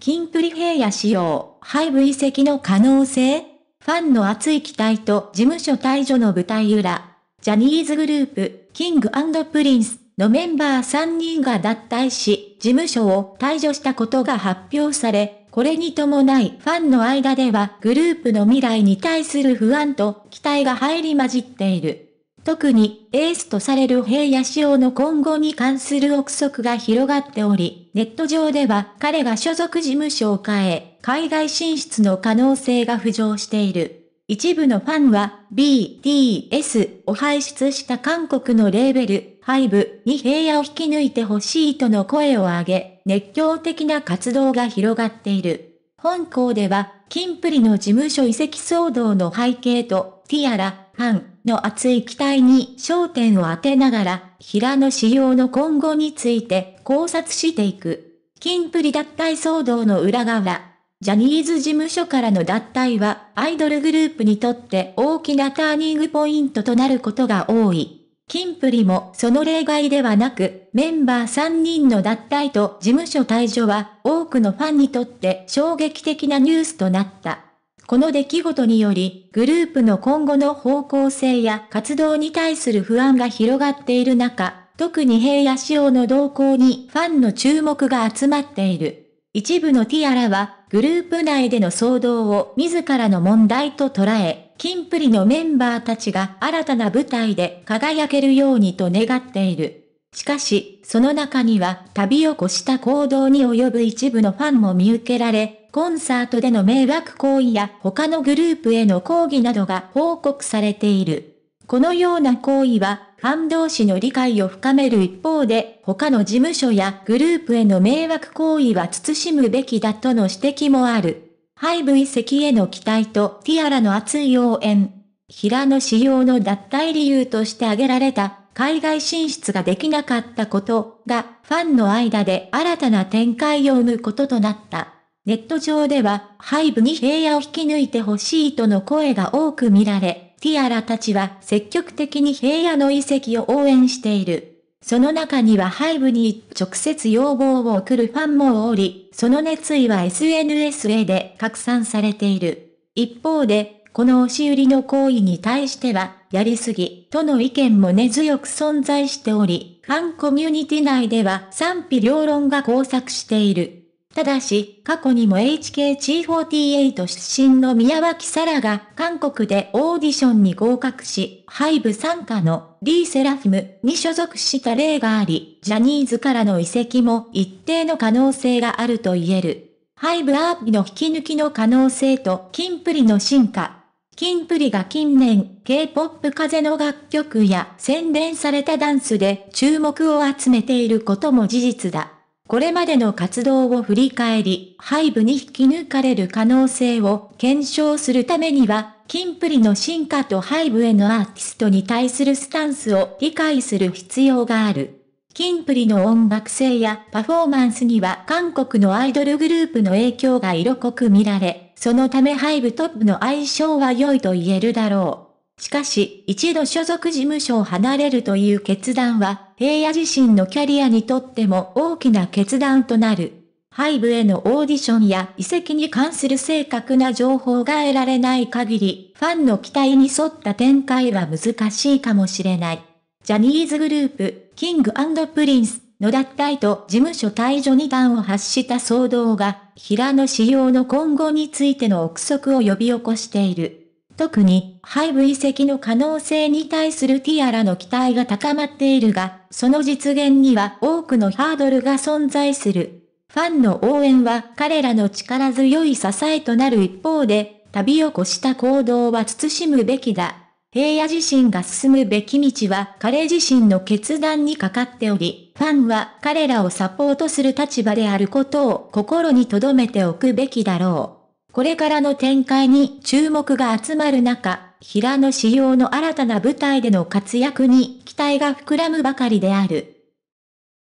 キンプリ平野仕様、廃部移籍の可能性ファンの熱い期待と事務所退場の舞台裏。ジャニーズグループ、キングプリンスのメンバー3人が脱退し、事務所を退場したことが発表され、これに伴いファンの間ではグループの未来に対する不安と期待が入り混じっている。特に、エースとされる平野志耀の今後に関する憶測が広がっており、ネット上では彼が所属事務所を変え、海外進出の可能性が浮上している。一部のファンは BTS を輩出した韓国のレーベル、ハイブに平野を引き抜いてほしいとの声を上げ、熱狂的な活動が広がっている。本校では、キンプリの事務所移籍騒動の背景と、ティアラ、ファンの熱い期待に焦点を当てながら、平野仕様の今後について考察していく。金プリ脱退騒動の裏側。ジャニーズ事務所からの脱退は、アイドルグループにとって大きなターニングポイントとなることが多い。金プリもその例外ではなく、メンバー3人の脱退と事務所退場は、多くのファンにとって衝撃的なニュースとなった。この出来事により、グループの今後の方向性や活動に対する不安が広がっている中、特に平野潮の動向にファンの注目が集まっている。一部のティアラは、グループ内での騒動を自らの問題と捉え、キンプリのメンバーたちが新たな舞台で輝けるようにと願っている。しかし、その中には、旅を越した行動に及ぶ一部のファンも見受けられ、コンサートでの迷惑行為や他のグループへの抗議などが報告されている。このような行為は、ファン同士の理解を深める一方で、他の事務所やグループへの迷惑行為は慎むべきだとの指摘もある。ハイブ遺跡への期待とティアラの熱い応援。平野仕様の脱退理由として挙げられた、海外進出ができなかったことが、ファンの間で新たな展開を生むこととなった。ネット上では、背部に平野を引き抜いてほしいとの声が多く見られ、ティアラたちは積極的に平野の遺跡を応援している。その中には背部に直接要望を送るファンもおり、その熱意は SNS へで拡散されている。一方で、この押し売りの行為に対しては、やりすぎ、との意見も根強く存在しており、ファンコミュニティ内では賛否両論が交錯している。ただし、過去にも HKT48 出身の宮脇沙羅が韓国でオーディションに合格し、ハイブ参加のリーセラフィムに所属した例があり、ジャニーズからの移籍も一定の可能性があると言える。ハイブアービの引き抜きの可能性とキンプリの進化。キンプリが近年、K-POP 風の楽曲や洗練されたダンスで注目を集めていることも事実だ。これまでの活動を振り返り、背部に引き抜かれる可能性を検証するためには、キンプリの進化と背部へのアーティストに対するスタンスを理解する必要がある。キンプリの音楽性やパフォーマンスには韓国のアイドルグループの影響が色濃く見られ、そのため背部トップの相性は良いと言えるだろう。しかし、一度所属事務所を離れるという決断は、平野自身のキャリアにとっても大きな決断となる。背部へのオーディションや遺跡に関する正確な情報が得られない限り、ファンの期待に沿った展開は難しいかもしれない。ジャニーズグループ、キングプリンスの脱退と事務所退場二段を発した騒動が、平野仕様の今後についての憶測を呼び起こしている。特に、背部遺跡の可能性に対するティアラの期待が高まっているが、その実現には多くのハードルが存在する。ファンの応援は彼らの力強い支えとなる一方で、旅を越した行動は慎むべきだ。平野自身が進むべき道は彼自身の決断にかかっており、ファンは彼らをサポートする立場であることを心に留めておくべきだろう。これからの展開に注目が集まる中、平野仕様の新たな舞台での活躍に期待が膨らむばかりである。